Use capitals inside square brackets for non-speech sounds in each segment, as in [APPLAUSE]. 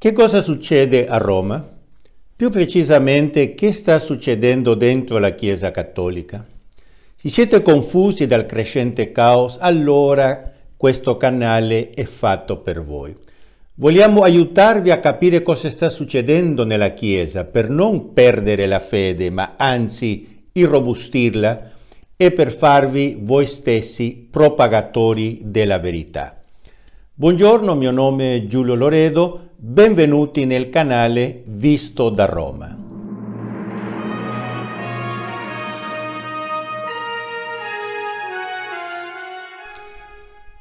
Che cosa succede a Roma? Più precisamente, che sta succedendo dentro la Chiesa Cattolica? Se siete confusi dal crescente caos, allora questo canale è fatto per voi. Vogliamo aiutarvi a capire cosa sta succedendo nella Chiesa per non perdere la fede, ma anzi irrobustirla e per farvi voi stessi propagatori della verità. Buongiorno, mio nome è Giulio Loredo, Benvenuti nel canale Visto da Roma.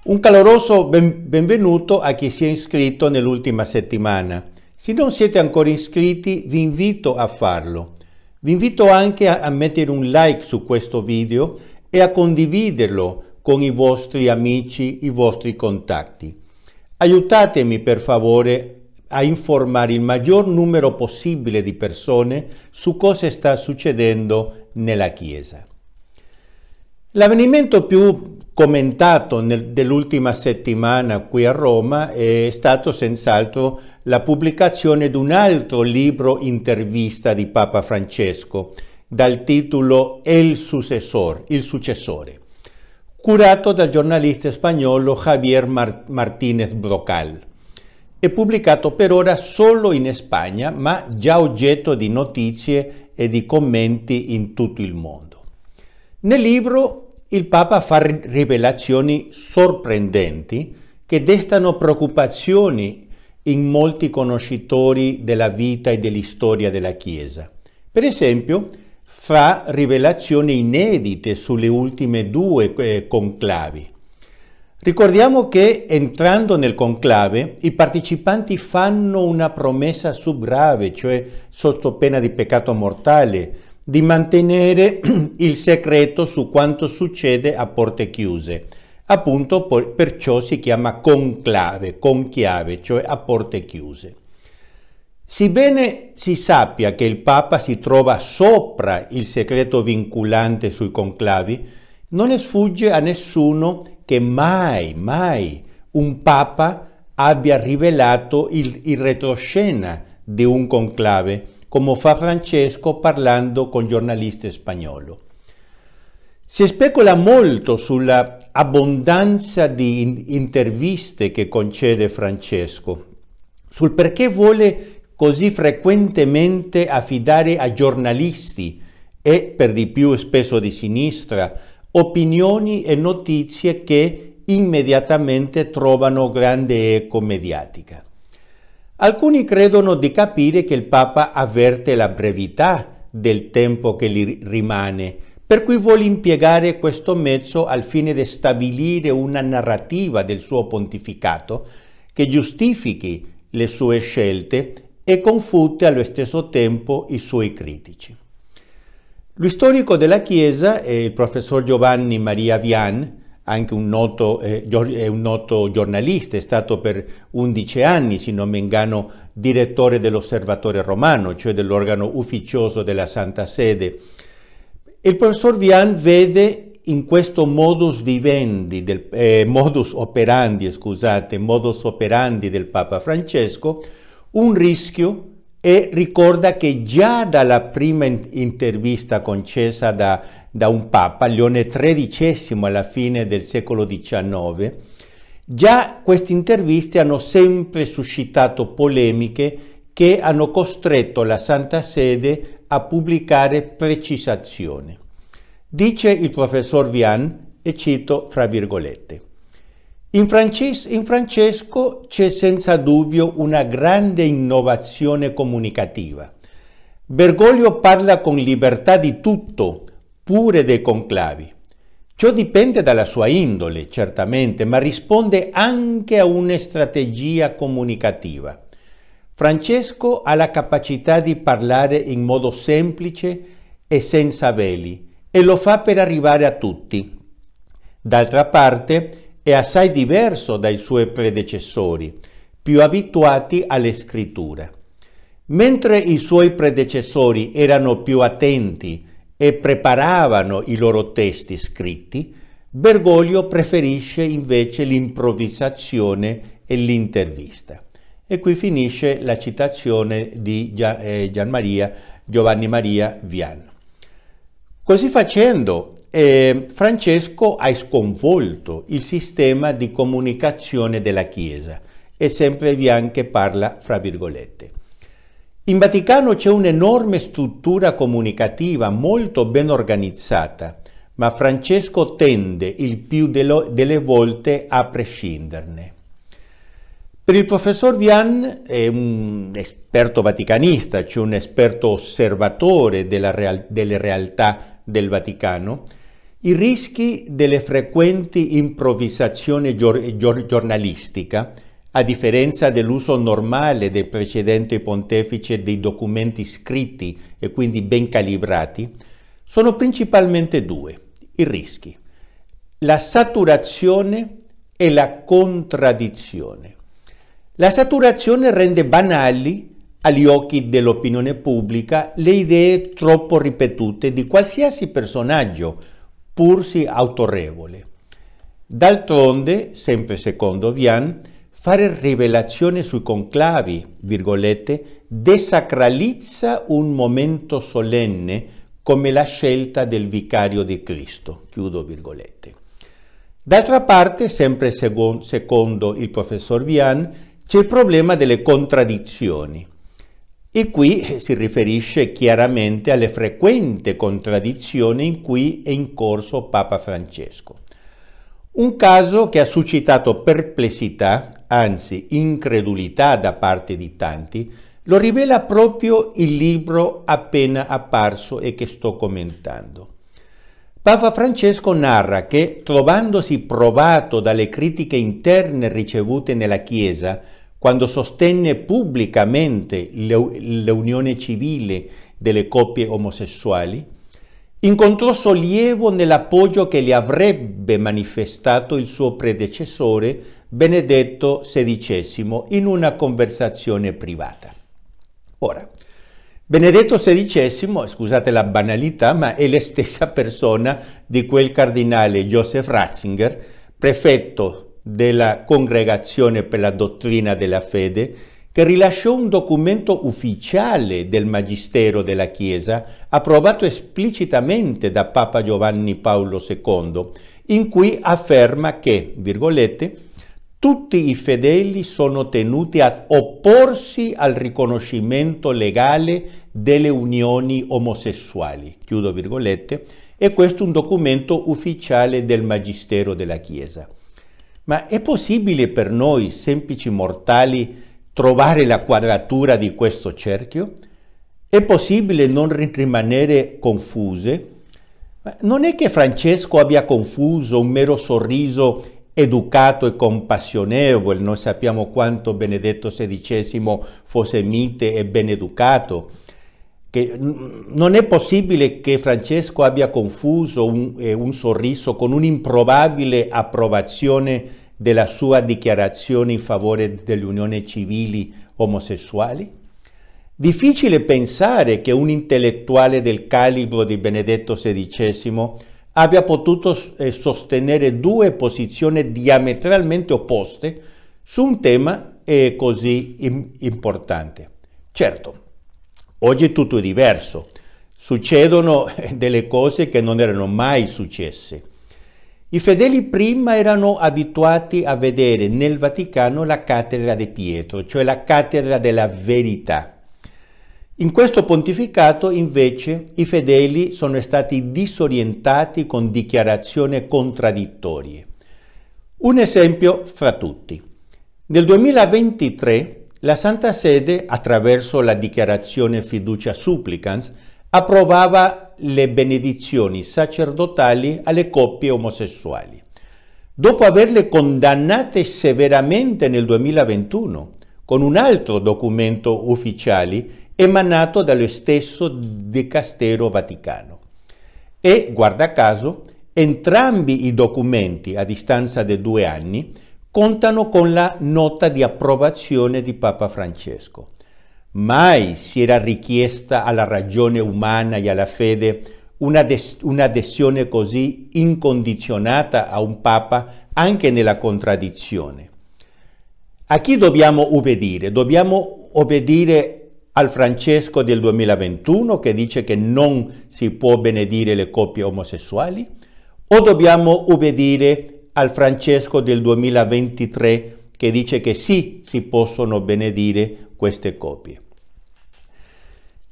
Un caloroso benvenuto a chi si è iscritto nell'ultima settimana. Se non siete ancora iscritti vi invito a farlo. Vi invito anche a mettere un like su questo video e a condividerlo con i vostri amici, i vostri contatti. Aiutatemi per favore a informare il maggior numero possibile di persone su cosa sta succedendo nella Chiesa. L'avvenimento più commentato nel, dell'ultima settimana qui a Roma è stato senz'altro la pubblicazione di un altro libro intervista di Papa Francesco dal titolo El successor, il successore, curato dal giornalista spagnolo Javier Mart- Martínez Brocal è pubblicato per ora solo in Spagna, ma già oggetto di notizie e di commenti in tutto il mondo. Nel libro il Papa fa rivelazioni sorprendenti che destano preoccupazioni in molti conoscitori della vita e dell'istoria della Chiesa. Per esempio, fa rivelazioni inedite sulle ultime due eh, conclavi Ricordiamo che entrando nel conclave i partecipanti fanno una promessa subgrave, cioè sotto pena di peccato mortale, di mantenere [CLEARS THROAT] il segreto su quanto succede a porte chiuse. Appunto perciò si chiama conclave, conchiave, cioè a porte chiuse. Sebbene si sappia che il Papa si trova sopra il segreto vinculante sui conclavi, non sfugge a nessuno che mai, mai un Papa abbia rivelato il, il retroscena di un conclave, come fa Francesco parlando con giornalista spagnolo. Si specula molto sulla abbondanza di interviste che concede Francesco, sul perché vuole così frequentemente affidare a giornalisti e per di più spesso di sinistra opinioni e notizie che immediatamente trovano grande eco mediatica. Alcuni credono di capire che il Papa avverte la brevità del tempo che gli rimane, per cui vuole impiegare questo mezzo al fine di stabilire una narrativa del suo pontificato che giustifichi le sue scelte e confute allo stesso tempo i suoi critici. Lo storico della Chiesa, eh, il professor Giovanni Maria Vian, anche un noto, eh, un noto, giornalista, è stato per 11 anni, se non mi inganno, direttore dell'Osservatore Romano, cioè dell'organo ufficioso della Santa Sede. Il professor Vian vede in questo modus vivendi, del, eh, modus operandi, scusate, modus operandi del Papa Francesco, un rischio e ricorda che già dalla prima intervista concessa da, da un Papa, Leone XIII alla fine del secolo XIX, già queste interviste hanno sempre suscitato polemiche che hanno costretto la Santa Sede a pubblicare precisazioni. Dice il professor Vian, e cito fra virgolette, in, Frances in Francesco c'è senza dubbio una grande innovazione comunicativa. Bergoglio parla con libertà di tutto, pure dei conclavi. Ciò dipende dalla sua indole, certamente, ma risponde anche a una strategia comunicativa. Francesco ha la capacità di parlare in modo semplice e senza veli e lo fa per arrivare a tutti. D'altra parte, è assai diverso dai suoi predecessori, più abituati alle scritture. Mentre i suoi predecessori erano più attenti e preparavano i loro testi scritti, Bergoglio preferisce invece l'improvvisazione e l'intervista. E qui finisce la citazione di eh, Gian Maria, Giovanni Maria Vian. Così facendo, eh, Francesco ha sconvolto il sistema di comunicazione della Chiesa e sempre Bianche parla fra virgolette. In Vaticano c'è un'enorme struttura comunicativa molto ben organizzata, ma Francesco tende il più delle volte a prescinderne. Per il professor Vian è un esperto vaticanista, cioè un esperto osservatore real delle realtà del Vaticano, i rischi delle frequenti improvvisazioni gior gior giornalistica, a differenza dell'uso normale del precedente pontefice dei documenti scritti e quindi ben calibrati, sono principalmente due i rischi, la saturazione e la contraddizione. La saturazione rende banali agli occhi dell'opinione pubblica le idee troppo ripetute di qualsiasi personaggio, pur si autorevole. D'altronde, sempre secondo Vian, fare rivelazione sui conclavi, virgolette, desacralizza un momento solenne come la scelta del vicario di Cristo, chiudo virgolette. D'altra parte, sempre secondo il professor Vian, c'è il problema delle contraddizioni. E qui eh, si riferisce chiaramente alle frequenti contraddizioni in cui è in corso Papa Francesco. Un caso che ha suscitato perplessità, anzi incredulità da parte di tanti, lo rivela proprio il libro appena apparso e che sto commentando. Papa Francesco narra che, trovandosi provato dalle critiche interne ricevute nella Chiesa, quando sostenne pubblicamente l'unione civile delle coppie omosessuali, incontrò sollievo nell'appoggio che le avrebbe manifestato il suo predecessore Benedetto XVI in una conversazione privata. Ora, Benedetto XVI, scusate la banalità, ma è la stessa persona di quel cardinale Joseph Ratzinger, prefetto della Congregazione per la Dottrina della Fede, che rilasciò un documento ufficiale del Magistero della Chiesa, approvato esplicitamente da Papa Giovanni Paolo II, in cui afferma che, virgolette, tutti i fedeli sono tenuti ad opporsi al riconoscimento legale delle unioni omosessuali, chiudo virgolette, e questo è un documento ufficiale del Magistero della Chiesa. Ma è possibile per noi, semplici mortali, trovare la quadratura di questo cerchio? È possibile non rimanere confuse? Non è che Francesco abbia confuso un mero sorriso educato e compassionevole, noi sappiamo quanto Benedetto XVI fosse mite e beneducato, che non è possibile che Francesco abbia confuso un, eh, un sorriso con un'improbabile approvazione della sua dichiarazione in favore dell'unione civili omosessuali? Difficile pensare che un intellettuale del calibro di Benedetto XVI abbia potuto eh, sostenere due posizioni diametralmente opposte su un tema eh, così im importante. Certo, Oggi tutto è diverso, succedono [LAUGHS] delle cose che non erano mai successe. I fedeli prima erano abituati a vedere nel Vaticano la cattedra di Pietro, cioè la cattedra della verità. In questo pontificato invece i fedeli sono stati disorientati con dichiarazioni contraddittorie. Un esempio fra tutti. Nel 2023 la Santa Sede, attraverso la dichiarazione fiducia supplicans, approvava le benedizioni sacerdotali alle coppie omosessuali. Dopo averle condannate severamente nel 2021 con un altro documento ufficiale emanato dallo stesso Dicastero Vaticano. E, guarda caso, entrambi i documenti, a distanza di due anni, contano con la nota di approvazione di Papa Francesco. Mai si era richiesta alla ragione umana e alla fede un'adesione così incondizionata a un Papa anche nella contraddizione. A chi dobbiamo obbedire? Dobbiamo obbedire al Francesco del 2021 che dice che non si può benedire le coppie omosessuali o dobbiamo obbedire al Francesco del 2023 che dice che sì, si possono benedire queste copie.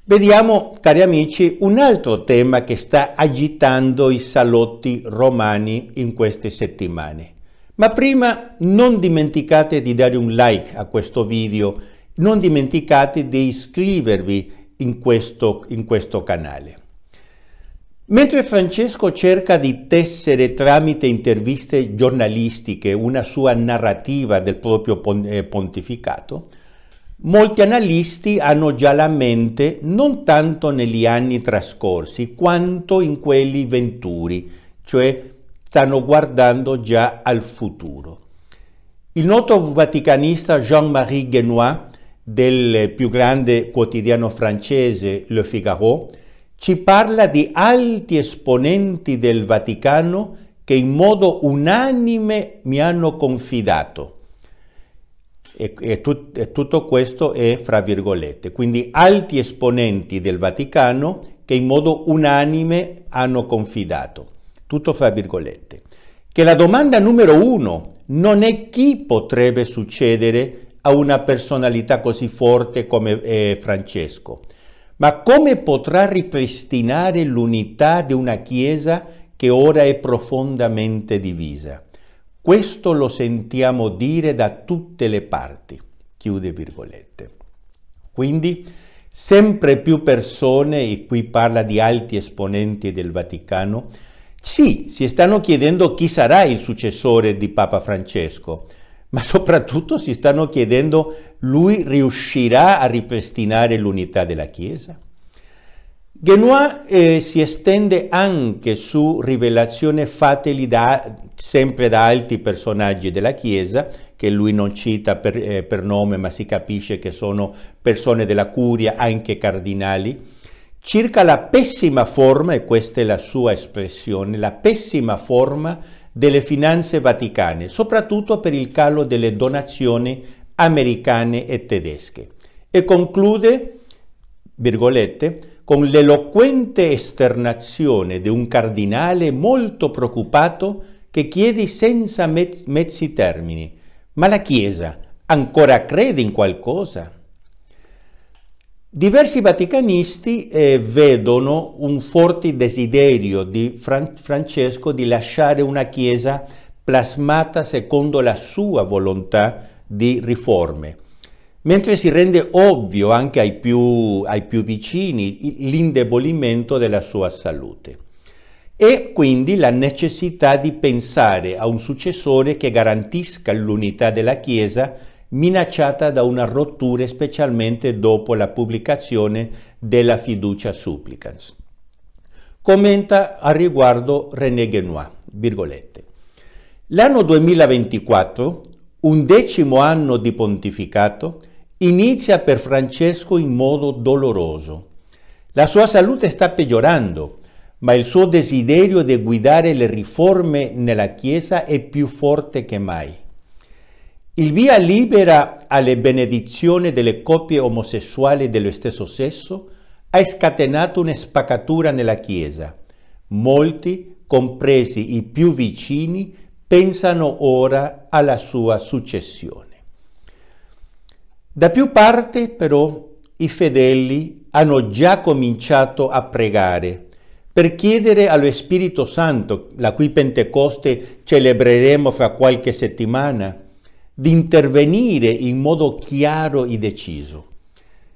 Vediamo, cari amici, un altro tema che sta agitando i salotti romani in queste settimane. Ma prima non dimenticate di dare un like a questo video, non dimenticate di iscrivervi in questo, in questo canale. Mentre Francesco cerca di tessere tramite interviste giornalistiche una sua narrativa del proprio eh, pontificato, molti analisti hanno già la mente non tanto negli anni trascorsi quanto in quelli venturi, cioè stanno guardando già al futuro. Il noto vaticanista Jean-Marie Genois del più grande quotidiano francese Le Figaro ci parla di alti esponenti del Vaticano che in modo unanime mi hanno confidato. E, e, tut, e, tutto questo è fra virgolette. Quindi alti esponenti del Vaticano che in modo unanime hanno confidato. Tutto fra virgolette. Che la domanda numero uno non è chi potrebbe succedere a una personalità così forte come eh, Francesco, ma come potrà ripristinare l'unità di una Chiesa che ora è profondamente divisa? Questo lo sentiamo dire da tutte le parti. Chiude virgolette. Quindi sempre più persone, e qui parla di alti esponenti del Vaticano, sì, si stanno chiedendo chi sarà il successore di Papa Francesco, ma soprattutto si stanno chiedendo lui riuscirà a ripristinare l'unità della Chiesa? Genoa eh, si estende anche su rivelazioni fatte da, sempre da altri personaggi della Chiesa, che lui non cita per, eh, per nome, ma si capisce che sono persone della curia, anche cardinali, circa la pessima forma, e questa è la sua espressione, la pessima forma delle finanze vaticane, soprattutto per il calo delle donazioni americane e tedesche. E conclude, virgolette, con l'eloquente esternazione di un cardinale molto preoccupato che chiede senza mezzi termini, ma la Chiesa ancora crede in qualcosa? Diversi vaticanisti eh, vedono un forte desiderio di Fran- Francesco di lasciare una Chiesa plasmata secondo la sua volontà di riforme, mentre si rende ovvio anche ai più, ai più vicini l'indebolimento della sua salute e quindi la necessità di pensare a un successore che garantisca l'unità della Chiesa minacciata da una rottura specialmente dopo la pubblicazione della fiducia supplicans. Commenta a riguardo René Genois, virgolette. L'anno 2024, undecimo anno di pontificato, inizia per Francesco in modo doloroso. La sua salute sta peggiorando, ma il suo desiderio di guidare le riforme nella Chiesa è più forte che mai. Il via libera alle benedizioni delle coppie omosessuali dello stesso sesso ha scatenato una spaccatura nella Chiesa. Molti, compresi i più vicini, pensano ora alla sua successione. Da più parte, però, i fedeli hanno già cominciato a pregare per chiedere allo Spirito Santo, la cui Pentecoste celebreremo fra qualche settimana, di intervenire in modo chiaro e deciso.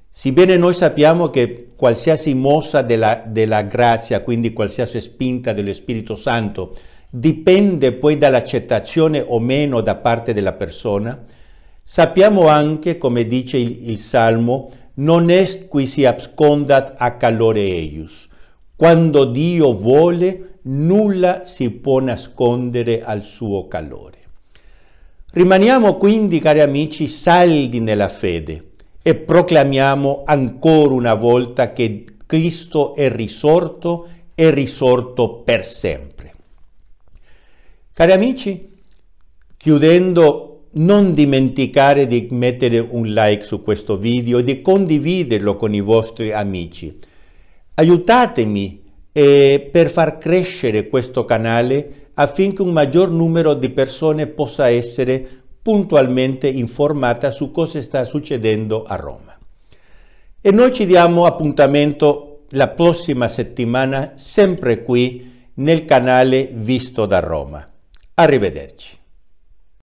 Sebbene noi sappiamo che qualsiasi mossa della, della grazia, quindi qualsiasi spinta dello Spirito Santo, dipende poi dall'accettazione o meno da parte della persona, sappiamo anche, come dice il, il Salmo, non est qui si abscondat a calore eius. Quando Dio vuole, nulla si può nascondere al suo calore. Rimaniamo quindi, cari amici, saldi nella fede e proclamiamo ancora una volta che Cristo è risorto e risorto per sempre. Cari amici, chiudendo, non dimenticare di mettere un like su questo video e di condividerlo con i vostri amici. Aiutatemi eh, per far crescere questo canale affinché un maggior numero di persone possa essere puntualmente informata su cosa sta succedendo a Roma. E noi ci diamo appuntamento la prossima settimana sempre qui nel canale Visto da Roma. Arrivederci.